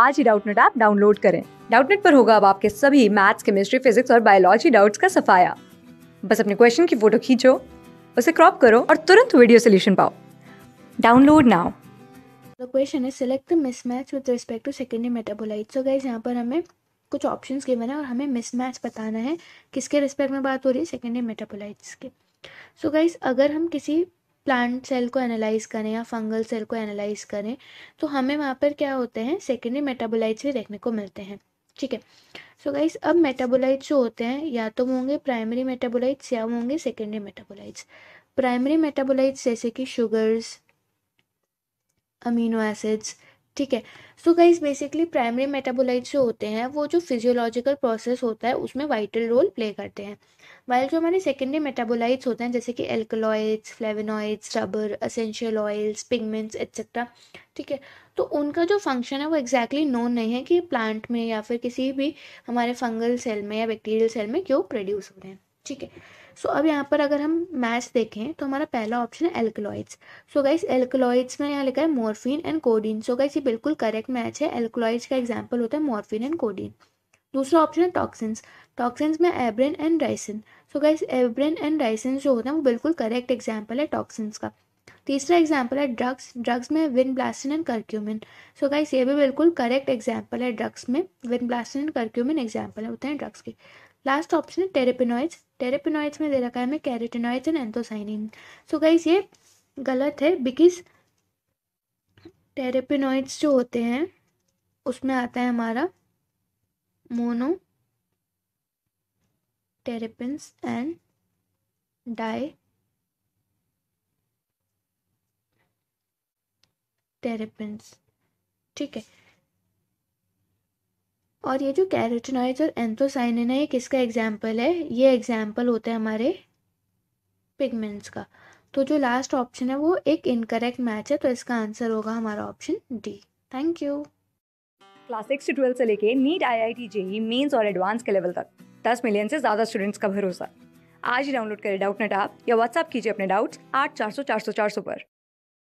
आज ही Doubtnut app download करें डाउटनेट पर होगा अब आपके सभी मैथ्स केमिस्ट्री फिजिक्स और बायोलॉजी डाउट्स का सफाया बस अपने क्वेश्चन की फोटो खींचो उसे क्रॉप करो और तुरंत वीडियो सोल्यूशन पाओ download now the question is select the mismatch with respect to secondary metabolite so guys यहाँ पर हमें कुछ ऑप्शंस गिवन है और हमें मिसमैच बताना है किसके रिस्पेक्ट में बात हो रही है सेकेंडरी मेटाबोलाइट्स के सो so गाइज अगर हम किसी प्लांट सेल को एनालाइज करें या फंगल सेल को एनालाइज करें तो हमें वहाँ पर क्या होते हैं सेकेंडरी मेटाबोलाइट्स भी देखने को मिलते हैं ठीक है सो गाइस अब मेटाबोलाइट्स जो होते हैं या तो होंगे प्राइमरी मेटाबोलाइट्स या होंगे सेकेंडरी मेटाबोलाइट्स प्राइमरी मेटाबोलाइट्स जैसे कि शुगर्स अमीनो एसिड्स ठीक है so guys basically primary metabolite जो होते हैं वो जो फिजियोलॉजिकल प्रोसेस होता है उसमें वाइटल रोल प्ले करते हैं वाइल जो हमारे सेकेंडरी मेटाबोलाइट्स होते हैं जैसे कि alkaloids flavonoids rubber essential oils pigments etcetera ठीक है तो उनका जो फंक्शन है वो एग्जैक्टली exactly नोन नहीं है कि प्लांट में या फिर किसी भी हमारे फंगल सेल में या बैक्टीरियल सेल में क्यों प्रोड्यूस हो रहे हैं ठीक है सो अब यहाँ पर अगर हम मैच देखें तो हमारा पहला ऑप्शन है एल्कोलॉइड्स सो गाइस एल्कोलॉइड्स में यहाँ लिखा है morphine and codeine so guys ये बिल्कुल करेक्ट मैच है एल्कोलॉइड्स का एग्जाम्पल होता है मॉर्फिन एंड कोडीन दूसरा ऑप्शन है टॉक्सिन्स टॉक्सिन्स में abrin and ricin so guys abrin and ricin जो होता है वो बिल्कुल करेक्ट एग्जाम्पल है टॉक्सिन्स का तीसरा एग्जाम्पल है ड्रग्स ड्रग्स में vinblastine and curcumin so guys ये भी बिल्कुल करेक्ट एग्जाम्पल है ड्रग्स में vinblastine and curcumin example होते हैं ड्रग्स के लास्ट ऑप्शन है टेरेपिनोइड्स टेरेपिनॉइड्स में दे रखा है हमें carotenoids and anthocyanin so guys ये गलत है बिकॉज टेरेपिनोइड्स जो होते हैं उसमें आता है हमारा monoterpenes and diterpenes ठीक है और ये जो कैरेटनॉइड्स और एंथोसाइनिन है ये किसका एग्जाम्पल है ये एग्जाम्पल होता है हमारे पिगमेंट्स का तो जो लास्ट ऑप्शन है वो एक इनकरेक्ट मैच है तो इसका आंसर होगा हमारा option D thank you class six से ट्वेल्थ से लेके NEET I I T JEE mains और एडवांस के लेवल तक दस मिलियन से ज़्यादा स्टूडेंट्स का भरोसा आज ही डाउनलोड करें डाउट नेट आप या व्हाट्सअप कीजिए अपने डाउट्स आठ चार सौ चार सौ चार सौ पर